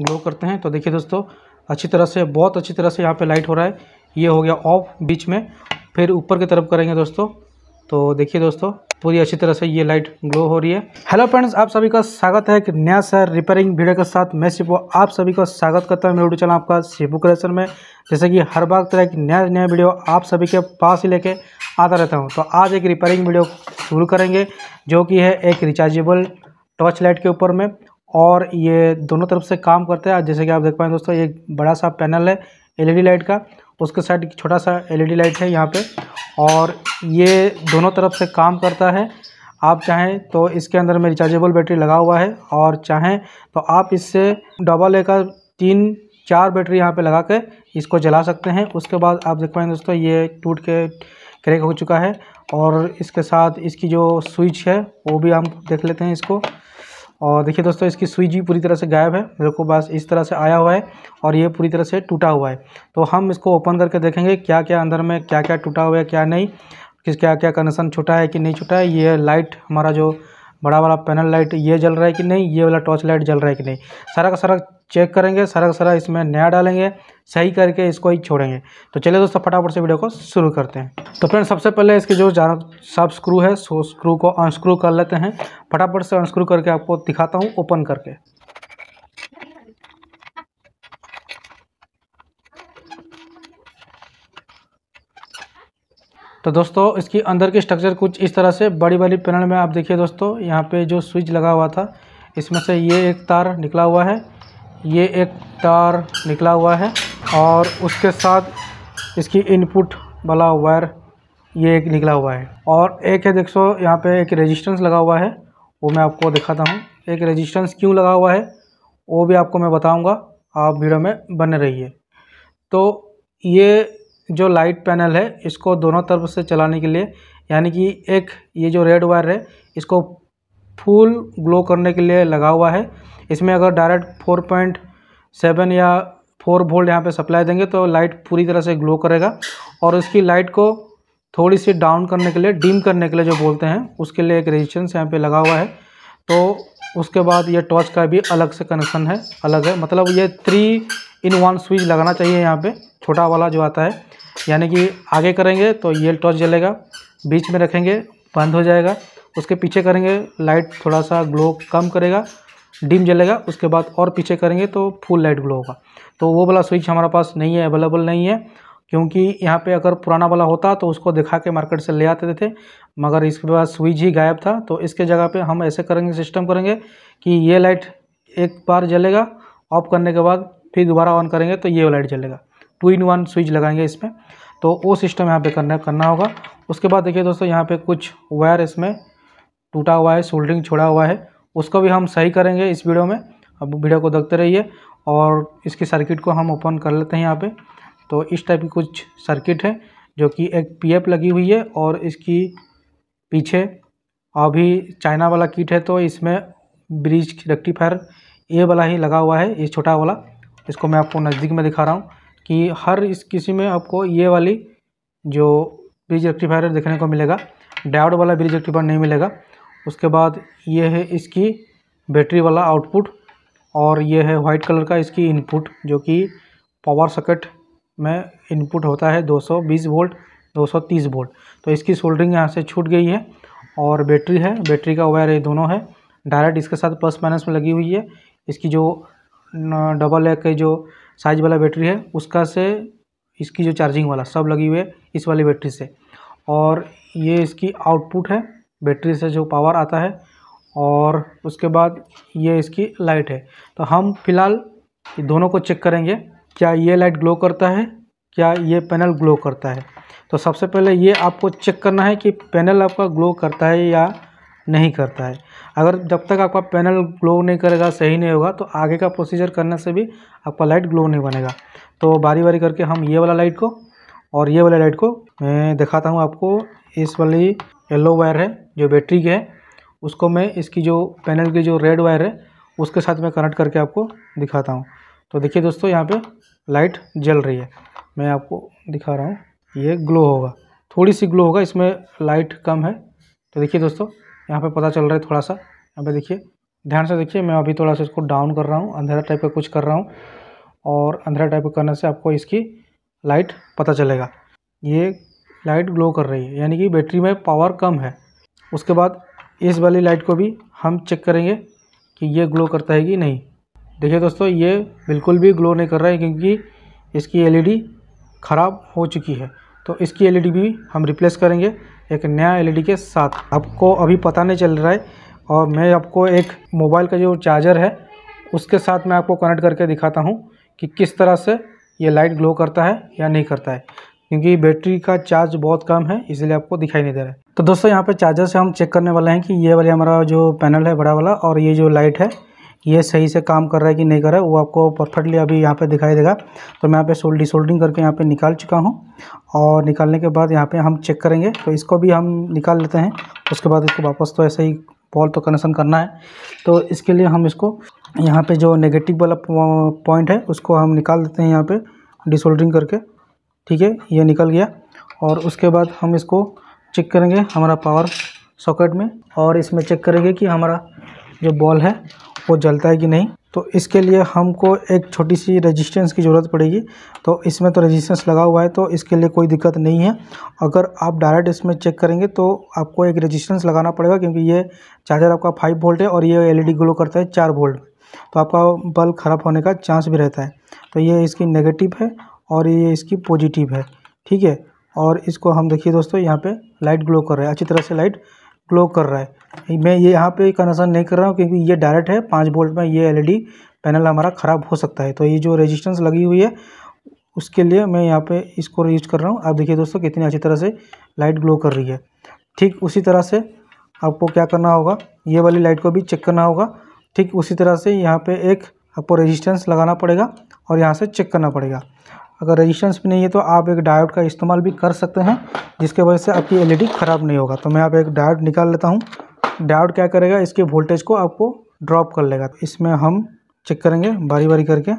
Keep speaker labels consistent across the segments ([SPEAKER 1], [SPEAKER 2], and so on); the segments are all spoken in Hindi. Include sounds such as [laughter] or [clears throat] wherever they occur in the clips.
[SPEAKER 1] ग्लो करते हैं तो देखिए दोस्तों अच्छी तरह से बहुत अच्छी तरह से यहाँ पे लाइट हो रहा है ये हो गया ऑफ बीच में फिर ऊपर की तरफ करेंगे दोस्तों तो देखिए दोस्तों पूरी अच्छी तरह से ये लाइट ग्लो हो रही है हेलो फ्रेंड्स आप सभी का स्वागत है एक नया सर रिपेयरिंग वीडियो के साथ मैं शिपो आप सभी का स्वागत करता हूँ मेरे यूट्यूब चैनल आपका शिवू क्रिएशन में जैसे कि हर बार तरह एक नया नया वीडियो आप सभी के पास ही लेके आता रहता हूँ तो आज एक रिपेयरिंग वीडियो शुरू करेंगे जो कि है एक रिचार्जेबल टॉर्च लाइट के ऊपर में और ये दोनों तरफ से काम करते हैं जैसे कि आप देख पाए दोस्तों एक बड़ा सा पैनल है एलईडी लाइट का उसके साइड छोटा सा एलईडी लाइट है यहाँ पे और ये दोनों तरफ से काम करता है आप चाहें तो इसके अंदर में रिचार्जेबल बैटरी लगा हुआ है और चाहें तो आप इससे डबल ए का तीन चार बैटरी यहाँ पे लगा के इसको जला सकते हैं उसके बाद आप देख पाएंगे दोस्तों ये टूट के क्रैक हो चुका है और इसके साथ इसकी जो स्विच है वो भी हम देख लेते हैं इसको और देखिए दोस्तों इसकी स्विच भी पूरी तरह से गायब है मेरे को बस इस तरह से आया हुआ है और ये पूरी तरह से टूटा हुआ है तो हम इसको ओपन करके देखेंगे क्या क्या अंदर में क्या क्या टूटा हुआ है क्या नहीं किस क्या क्या कनेक्शन छूटा है कि नहीं छूटा है ये लाइट हमारा जो बड़ा वाला पैनल लाइट ये जल रहा है कि नहीं ये वाला टॉर्च लाइट जल रहा है कि नहीं सारा का सारा चेक करेंगे सारा का सारा इसमें नया डालेंगे सही करके इसको ही छोड़ेंगे तो चलिए दोस्तों फटाफट से वीडियो को शुरू करते हैं तो फ्रेंड सबसे पहले इसके जो सब स्क्रू है सो स्क्रू को अनस्क्रू कर लेते हैं फटाफट से अनस्क्रू करके आपको दिखाता हूँ ओपन करके तो दोस्तों इसकी अंदर की स्ट्रक्चर कुछ इस तरह से बड़ी बड़ी पैनल में आप देखिए दोस्तों यहाँ पे जो स्विच लगा हुआ था इसमें से ये एक तार निकला हुआ है ये एक तार निकला हुआ है और उसके साथ इसकी इनपुट वाला वायर ये एक निकला हुआ है और एक है देख सो यहाँ पे एक रेजिस्टेंस लगा हुआ है वो मैं आपको दिखाता हूँ एक रेजिस्टेंस क्यों लगा हुआ है वो भी आपको मैं बताऊँगा आप वीडियो में बने रहिए तो ये जो लाइट पैनल है इसको दोनों तरफ से चलाने के लिए यानी कि एक ये जो रेड वायर है इसको फुल ग्लो करने के लिए लगा हुआ है इसमें अगर डायरेक्ट फोर पॉइंट सेवन या फोर वोल्ट यहाँ पे सप्लाई देंगे तो लाइट पूरी तरह से ग्लो करेगा और इसकी लाइट को थोड़ी सी डाउन करने के लिए डिम करने के लिए जो बोलते हैं उसके लिए एक रेजिस्टेंस यहाँ पे लगा हुआ है तो उसके बाद ये टॉर्च का भी अलग से कनेक्शन है अलग है मतलब ये थ्री इन वन स्विच लगाना चाहिए यहाँ पर छोटा वाला जो आता है यानी कि आगे करेंगे तो ये टॉर्च जलेगा बीच में रखेंगे बंद हो जाएगा उसके पीछे करेंगे लाइट थोड़ा सा ग्लो कम करेगा डिम जलेगा उसके बाद और पीछे करेंगे तो फुल लाइट ग्लो होगा तो वो वाला स्विच हमारे पास नहीं है अवेलेबल नहीं है क्योंकि यहाँ पे अगर पुराना वाला होता तो उसको दिखा के मार्केट से ले आते थे मगर इसके बाद स्विच ही गायब था तो इसके जगह पे हम ऐसे करेंगे सिस्टम करेंगे कि ये लाइट एक बार जलेगा ऑफ करने के बाद फिर दोबारा ऑन करेंगे तो ये लाइट जलेगा टू इन वन स्विच लगाएंगे इसमें तो वो सिस्टम यहाँ पर करना करना होगा उसके बाद देखिए दोस्तों यहाँ पर कुछ वायर इसमें टूटा हुआ है सोल्डरिंग छोड़ा हुआ है उसको भी हम सही करेंगे इस वीडियो में अब वीडियो को देखते रहिए और इसके सर्किट को हम ओपन कर लेते हैं यहाँ पे तो इस टाइप की कुछ सर्किट है जो कि एक पीएफ लगी हुई है और इसकी पीछे अभी चाइना वाला किट है तो इसमें ब्रिज रेक्टिफायर ए वाला ही लगा हुआ है ये छोटा वाला इसको मैं आपको नज़दीक में दिखा रहा हूँ कि हर इस किसी में आपको ये वाली जो ब्रिज रेक्टिफायर देखने को मिलेगा डायोड वाला ब्रिज रेक्टिफायर नहीं मिलेगा उसके बाद ये है इसकी बैटरी वाला आउटपुट और ये है वाइट कलर का इसकी इनपुट जो कि पावर सकेट में इनपुट होता है 220 वोल्ट 230 वोल्ट तो इसकी सोल्डरिंग यहाँ से छूट गई है और बैटरी है बैटरी का वायर ये दोनों है डायरेक्ट इसके साथ प्लस माइनस में लगी हुई है इसकी जो डबल ए जो साइज वाला बैटरी है उसका से इसकी जो चार्जिंग वाला सब लगी हुई है इस वाली बैटरी से और ये इसकी आउटपुट है बैटरी से जो पावर आता है और उसके बाद ये इसकी लाइट है तो हम फिलहाल दोनों को चेक करेंगे क्या ये लाइट ग्लो करता है क्या ये पैनल ग्लो करता है तो सबसे पहले ये आपको चेक करना है कि पैनल आपका ग्लो करता है या नहीं करता है अगर जब तक आपका पैनल ग्लो नहीं करेगा सही नहीं होगा तो आगे का प्रोसीजर करने से भी आपका लाइट ग्लो नहीं बनेगा तो बारी बारी करके हम ये वाला लाइट को और ये वाला लाइट को मैं दिखाता हूँ आपको इस वाली येलो वायर है जो बैटरी के है उसको मैं इसकी जो पैनल की जो रेड वायर है उसके साथ मैं कनेक्ट करके आपको दिखाता हूँ तो देखिए दोस्तों यहाँ पे लाइट जल रही है मैं आपको दिखा रहा हूँ ये ग्लो होगा थोड़ी सी ग्लो होगा इसमें लाइट कम है तो देखिए दोस्तों यहाँ पे पता चल रहा है थोड़ा सा यहाँ पे देखिए ध्यान से देखिए मैं अभी थोड़ा सा इसको डाउन कर रहा हूँ अंधेरा टाइप का कुछ कर रहा हूँ और अंधेरा टाइप का करने से आपको इसकी लाइट पता चलेगा ये लाइट ग्लो कर रही है यानी कि बैटरी में पावर कम है उसके बाद इस वाली लाइट को भी हम चेक करेंगे कि ये ग्लो करता है कि नहीं देखिए दोस्तों ये बिल्कुल भी ग्लो नहीं कर रहा है क्योंकि इसकी एलईडी ख़राब हो चुकी है तो इसकी एलईडी भी हम रिप्लेस करेंगे एक नया एलईडी के साथ आपको अभी पता नहीं चल रहा है और मैं आपको एक मोबाइल का जो चार्जर है उसके साथ मैं आपको कनेक्ट करके दिखाता हूँ कि किस तरह से ये लाइट ग्लो करता है या नहीं करता है क्योंकि बैटरी का चार्ज बहुत कम है इसलिए आपको दिखाई नहीं दे रहा है तो दोस्तों यहाँ पे चार्जर से हम चेक करने वाले हैं कि ये वाले हमारा जो पैनल है बड़ा वाला और ये जो लाइट है ये सही से काम कर रहा है कि नहीं कर रहा है वो आपको परफेक्टली अभी यहाँ पे दिखाई देगा तो मैं यहाँ पे सोल्ड डिसोल्डिंग करके यहाँ पे निकाल चुका हूँ और निकालने के बाद यहाँ पे हम चेक करेंगे तो इसको भी हम निकाल लेते हैं उसके बाद इसको वापस तो ऐसे ही बॉल तो कनेक्शन करना है तो इसके लिए हम इसको यहाँ पर जो नेगेटिव वाला पॉइंट है उसको हम निकाल देते हैं यहाँ पर डिसोल्डिंग करके ठीक है ये निकल गया और उसके बाद हम इसको चेक करेंगे हमारा पावर सॉकेट में और इसमें चेक करेंगे कि हमारा जो बॉल है वो जलता है कि नहीं तो इसके लिए हमको एक छोटी सी रेजिस्टेंस की ज़रूरत पड़ेगी तो इसमें तो रेजिस्टेंस लगा हुआ है तो इसके लिए कोई दिक्कत नहीं है अगर आप डायरेक्ट इसमें चेक करेंगे तो आपको एक रेजिस्टेंस लगाना पड़ेगा क्योंकि ये चार्जर आपका फाइव वोल्ट है और ये एलईडी ग्लो करता है चार वोल्ट तो आपका बल्ब ख़राब होने का चांस भी रहता है तो ये इसकी नेगेटिव है और ये इसकी पॉजिटिव है ठीक है और इसको हम देखिए दोस्तों यहाँ पे लाइट ग्लो कर रहा है अच्छी तरह से लाइट ग्लो कर रहा है मैं ये यहाँ पे कनेक्शन नहीं कर रहा हूँ क्योंकि ये डायरेक्ट है पाँच बोल्ट में ये एलईडी पैनल e हमारा ख़राब हो सकता है तो ये जो रेजिस्टेंस लगी हुई है उसके लिए मैं यहाँ पे इसको यूज कर रहा हूँ आप देखिए दोस्तों कितनी अच्छी तरह से लाइट ग्लो कर रही है ठीक उसी तरह से आपको क्या करना होगा ये वाली लाइट को भी चेक करना होगा ठीक उसी तरह से यहाँ पे एक आपको रेजिस्टेंस लगाना पड़ेगा और यहाँ से चेक करना पड़ेगा अगर रजिस्टेंस भी नहीं है तो आप एक डायोड का इस्तेमाल भी कर सकते हैं जिसके वजह से आपकी एलईडी ख़राब नहीं होगा तो मैं आप एक डायोड निकाल लेता हूँ डायोड क्या करेगा इसके वोल्टेज को आपको ड्रॉप कर लेगा तो इसमें हम चेक करेंगे बारी बारी करके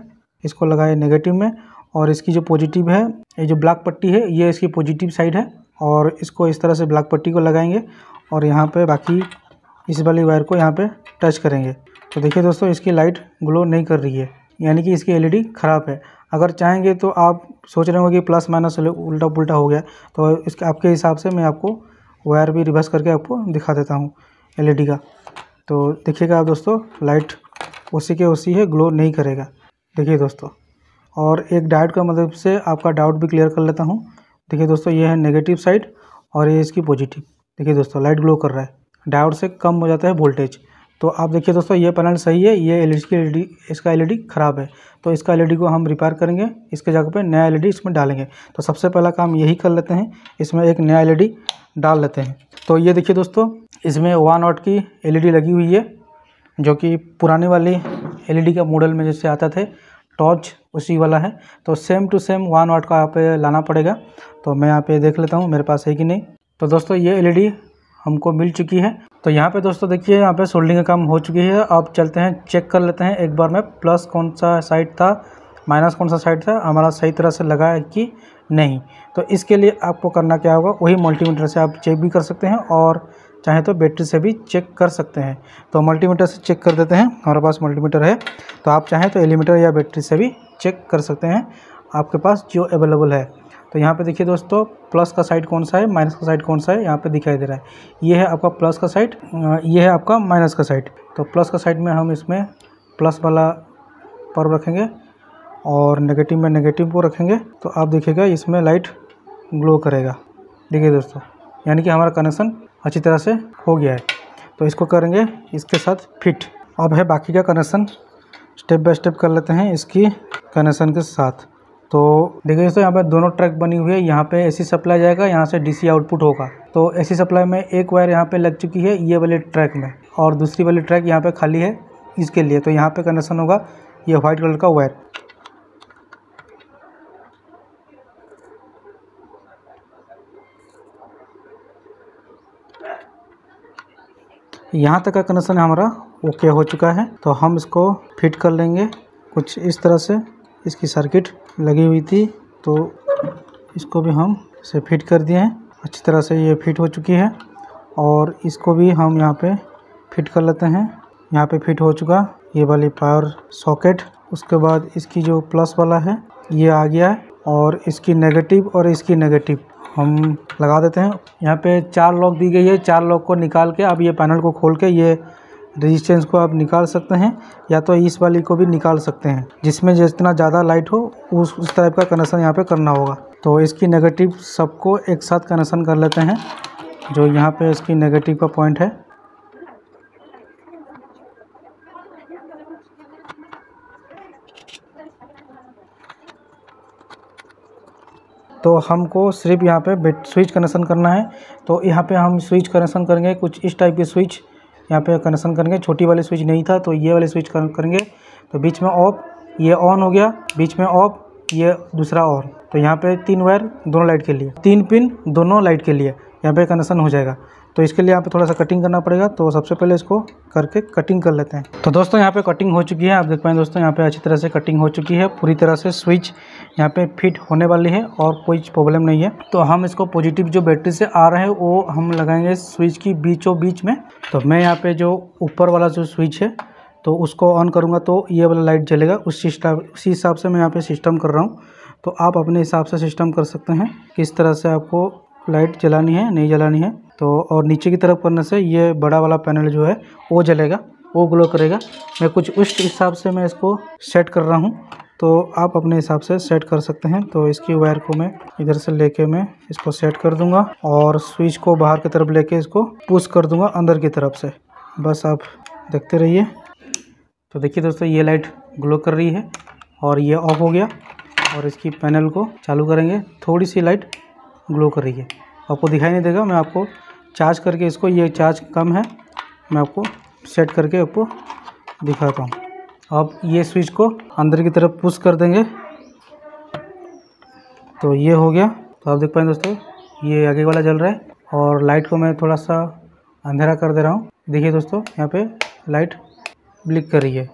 [SPEAKER 1] इसको लगाए नेगेटिव में और इसकी जो पॉजिटिव है ये जो ब्लैक पट्टी है ये इसकी पॉजिटिव साइड है और इसको इस तरह से ब्लैक पट्टी को लगाएंगे और यहाँ पे बाकी इस वाली वायर को यहाँ पे टच करेंगे तो देखिए दोस्तों इसकी लाइट ग्लो नहीं कर रही है यानी कि इसकी एलईडी ख़राब है अगर चाहेंगे तो आप सोच रहे होंगे कि प्लस माइनस उल्टा पुल्टा हो गया तो इसके आपके हिसाब से मैं आपको वायर भी रिवर्स करके आपको दिखा देता हूँ एल का तो देखिएगा आप दोस्तों लाइट उसी के उसी है ग्लो नहीं करेगा देखिए दोस्तों और एक डाइट का मतलब से आपका डाउट भी क्लियर कर लेता हूँ देखिए दोस्तों ये है नेगेटिव साइड और ये इसकी पॉजिटिव देखिए दोस्तों लाइट ग्लो कर रहा है डायोड से कम हो जाता है वोल्टेज तो आप देखिए दोस्तों ये पैनल सही है ये एल की एल इसका एल ख़राब है तो इसका एल को हम रिपेयर करेंगे इसके जगह पे नया एल इसमें डालेंगे तो सबसे पहला काम यही कर लेते हैं इसमें एक नया एल डाल लेते हैं तो ये देखिए दोस्तों इसमें वन ऑट की एल लगी हुई है जो कि पुराने वाली एल का मॉडल में जैसे आता थे टॉर्च उसी वाला है तो same to same one watt का यहाँ पे लाना पड़ेगा तो मैं यहाँ पे देख लेता हूँ मेरे पास है कि नहीं तो दोस्तों ये एलईडी हमको मिल चुकी है तो यहाँ पे दोस्तों देखिए यहाँ पे सोल्डिंग का काम हो चुकी है अब चलते हैं चेक कर लेते हैं एक बार में प्लस कौन सा साइड था माइनस कौन सा साइड था हमारा सही तरह से लगा है कि नहीं तो इसके लिए आपको करना क्या होगा वही मल्टीमीटर से आप चेक भी कर सकते हैं और चाहे तो बैटरी से भी चेक कर सकते हैं तो मल्टीमीटर से चेक कर देते हैं हमारे पास मल्टीमीटर है तो आप चाहें तो एलिमीटर या बैटरी से भी चेक कर सकते हैं आपके पास जो अवेलेबल है तो यहाँ पे देखिए दोस्तों प्लस का साइड कौन सा है माइनस का साइड कौन सा है यहाँ पे दिखाई दे रहा है ये है आपका प्लस का साइड ये है आपका माइनस का साइड तो प्लस का साइड में हम इसमें प्लस वाला पर्व रखेंगे और नेगेटिव में नेगेटिव को रखेंगे तो आप देखिएगा इसमें लाइट ग्लो करेगा देखिए दोस्तों यानी कि हमारा कनेक्शन अच्छी तरह से हो गया है तो इसको करेंगे इसके साथ फिट अब है बाकी का कनेक्शन स्टेप बाय स्टेप कर लेते हैं इसकी कनेक्शन के साथ तो देखिए दोस्तों यहाँ पे दोनों ट्रैक बनी हुई है यहाँ पे एसी सप्लाई जाएगा यहाँ से डीसी आउटपुट होगा तो एसी सप्लाई में एक वायर यहाँ पे लग चुकी है ये वाले ट्रैक में और दूसरी वाली ट्रैक यहाँ पे खाली है इसके लिए तो यहाँ पे कनेक्शन होगा ये वाइट कलर का वायर यहाँ तक का कनेक्शन हमारा ओके हो चुका है तो हम इसको फिट कर लेंगे कुछ इस तरह से इसकी सर्किट लगी हुई थी तो इसको भी हम इसे फिट कर दिए हैं अच्छी तरह से ये फिट हो चुकी है और इसको भी हम यहाँ पे फिट कर लेते हैं यहाँ पे फिट हो चुका ये वाली पावर सॉकेट उसके बाद इसकी जो प्लस वाला है ये आ गया है और इसकी नेगेटिव और इसकी नेगेटिव हम लगा देते हैं यहाँ पे चार लॉक दी गई है चार लॉक को निकाल के अब ये पैनल को खोल के ये रेजिस्टेंस को आप निकाल सकते हैं या तो इस वाली को भी निकाल सकते हैं जिसमें जितना ज़्यादा लाइट हो उस उस टाइप का कनेक्शन यहाँ पे करना होगा तो इसकी नेगेटिव सबको एक साथ कनेक्शन कर लेते हैं जो यहाँ पे इसकी नेगेटिव का पॉइंट है तो हमको सिर्फ यहाँ पे स्विच कनेक्शन करना है तो यहाँ पे हम स्विच कनेक्शन करेंगे कुछ इस टाइप की स्विच यहाँ पे कनेक्शन करेंगे छोटी वाली स्विच नहीं था तो ये वाले स्विच करेंगे तो बीच में ऑफ ये ऑन हो गया बीच में ऑफ ये दूसरा और तो यहाँ पे तीन वायर दोनों लाइट के लिए तीन पिन दोनों लाइट के लिए यहाँ पे कनेक्शन हो जाएगा तो इसके लिए यहाँ पे थोड़ा सा कटिंग करना पड़ेगा तो सबसे पहले इसको करके कटिंग कर लेते हैं तो दोस्तों यहाँ पे कटिंग हो चुकी है आप देख पाए दोस्तों यहाँ पे अच्छी तरह से कटिंग हो चुकी है पूरी तरह से स्विच यहाँ पे फिट होने वाली है और कोई प्रॉब्लम नहीं है तो हम इसको पॉजिटिव जो बैटरी से आ रहा है वो हम लगाएंगे स्विच की बीचों बीच में तो मैं यहाँ पर जो ऊपर वाला जो स्विच है तो उसको ऑन करूँगा तो ये वाला लाइट जलेगा उस सिस्टम उसी हिसाब से मैं यहाँ पे सिस्टम कर रहा हूँ तो आप अपने हिसाब से सिस्टम कर सकते हैं किस तरह से आपको लाइट जलानी है नहीं जलानी है तो और नीचे की तरफ करने से ये बड़ा वाला पैनल जो है वो जलेगा वो ग्लो करेगा मैं कुछ उस हिसाब से मैं इसको सेट कर रहा हूँ तो आप अपने हिसाब से सेट कर सकते हैं तो इसकी वायर को मैं इधर से लेके मैं इसको सेट कर दूंगा और स्विच को बाहर की तरफ लेके इसको पुश कर दूंगा अंदर की तरफ से बस आप देखते रहिए तो देखिए दोस्तों ये लाइट ग्लो कर रही है और ये ऑफ हो गया और इसकी पैनल को चालू करेंगे थोड़ी सी लाइट ग्लो कर रही है आपको दिखाई नहीं देगा मैं आपको चार्ज करके इसको ये चार्ज कम है मैं आपको सेट करके आपको दिखाता हूँ आप ये स्विच को अंदर की तरफ पुश कर देंगे तो ये हो गया तो आप देख पाए दोस्तों ये आगे वाला जल रहा है और लाइट को मैं थोड़ा सा अंधेरा कर दे रहा हूँ देखिए दोस्तों यहाँ पे लाइट ब्लिक करिए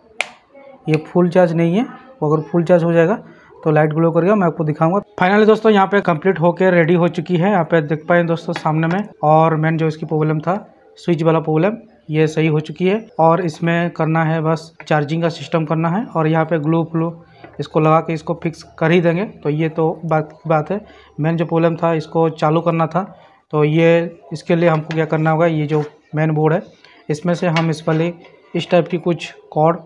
[SPEAKER 1] ये फुल चार्ज नहीं है अगर फुल चार्ज हो जाएगा तो लाइट ग्लो करेगा मैं आपको दिखाऊंगा फाइनली दोस्तों यहाँ पे कंप्लीट होकर रेडी हो चुकी है यहाँ पे देख पाए दोस्तों सामने में और मेन जो इसकी प्रॉब्लम था स्विच वाला प्रॉब्लम ये सही हो चुकी है और इसमें करना है बस चार्जिंग का सिस्टम करना है और यहाँ पे ग्लू फ्लू इसको लगा के इसको फिक्स कर ही देंगे तो ये तो बात बात है मेन जो प्रॉब्लम था इसको चालू करना था तो ये इसके लिए हमको क्या करना होगा ये जो मेन बोर्ड है इसमें से हम इस वाली इस टाइप की कुछ कॉर्ड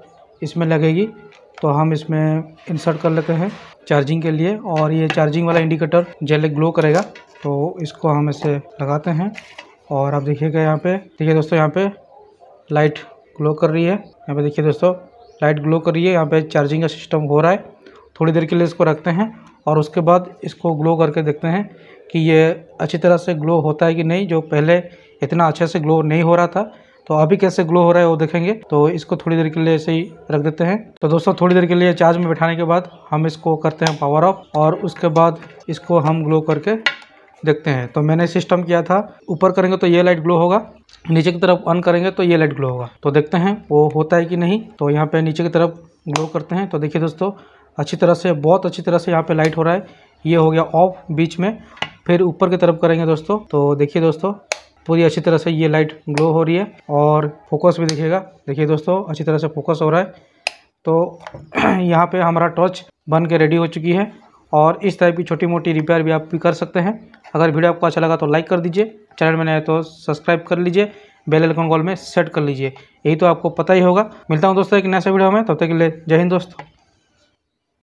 [SPEAKER 1] इसमें लगेगी तो हम इसमें इंसर्ट कर लेते हैं चार्जिंग के लिए और ये चार्जिंग वाला इंडिकेटर जेल ग्लो करेगा तो इसको हम इसे लगाते हैं और आप देखिएगा यहाँ पे देखिए दोस्तों यहाँ पे लाइट ग्लो कर रही है यहाँ पे देखिए दोस्तों लाइट ग्लो कर रही है यहाँ पे चार्जिंग का सिस्टम हो रहा है थोड़ी देर के लिए इसको रखते हैं और उसके बाद इसको ग्लो करके देखते हैं कि ये अच्छी तरह से ग्लो होता है कि नहीं जो पहले इतना अच्छे से ग्लो नहीं हो रहा था तो अभी कैसे ग्लो हो रहा है वो देखेंगे तो इसको थोड़ी देर के लिए ऐसे ही रख देते हैं तो दोस्तों थोड़ी देर के लिए चार्ज में बैठाने के बाद हम इसको करते हैं पावर ऑफ और उसके बाद इसको हम ग्लो करके देखते हैं तो मैंने सिस्टम किया था ऊपर करेंगे तो ये लाइट ग्लो होगा नीचे की तरफ ऑन करेंगे तो ये लाइट ग्लो होगा तो देखते हैं वो होता है कि नहीं तो यहाँ पे नीचे की तरफ ग्लो करते हैं तो देखिए दोस्तों अच्छी तरह से बहुत अच्छी तरह से यहाँ पे लाइट हो रहा है ये हो गया ऑफ बीच में फिर ऊपर की तरफ करेंगे दोस्तों तो देखिए दोस्तों पूरी अच्छी तरह से ये लाइट ग्लो हो रही है और फोकस भी दिखेगा देखिए दोस्तों अच्छी तरह से फोकस हो रहा है तो [clears throat] यहाँ पे हमारा टॉर्च बन के रेडी हो चुकी है और इस टाइप की छोटी मोटी रिपेयर भी आप भी कर सकते हैं अगर वीडियो आपको अच्छा लगा तो लाइक कर दीजिए चैनल में नए तो सब्सक्राइब कर लीजिए बेल आइकन कॉल में सेट कर लीजिए यही तो आपको पता ही होगा मिलता हूँ दोस्तों एक नया वीडियो में तब तो तक के लिए जय हिंद दोस्तों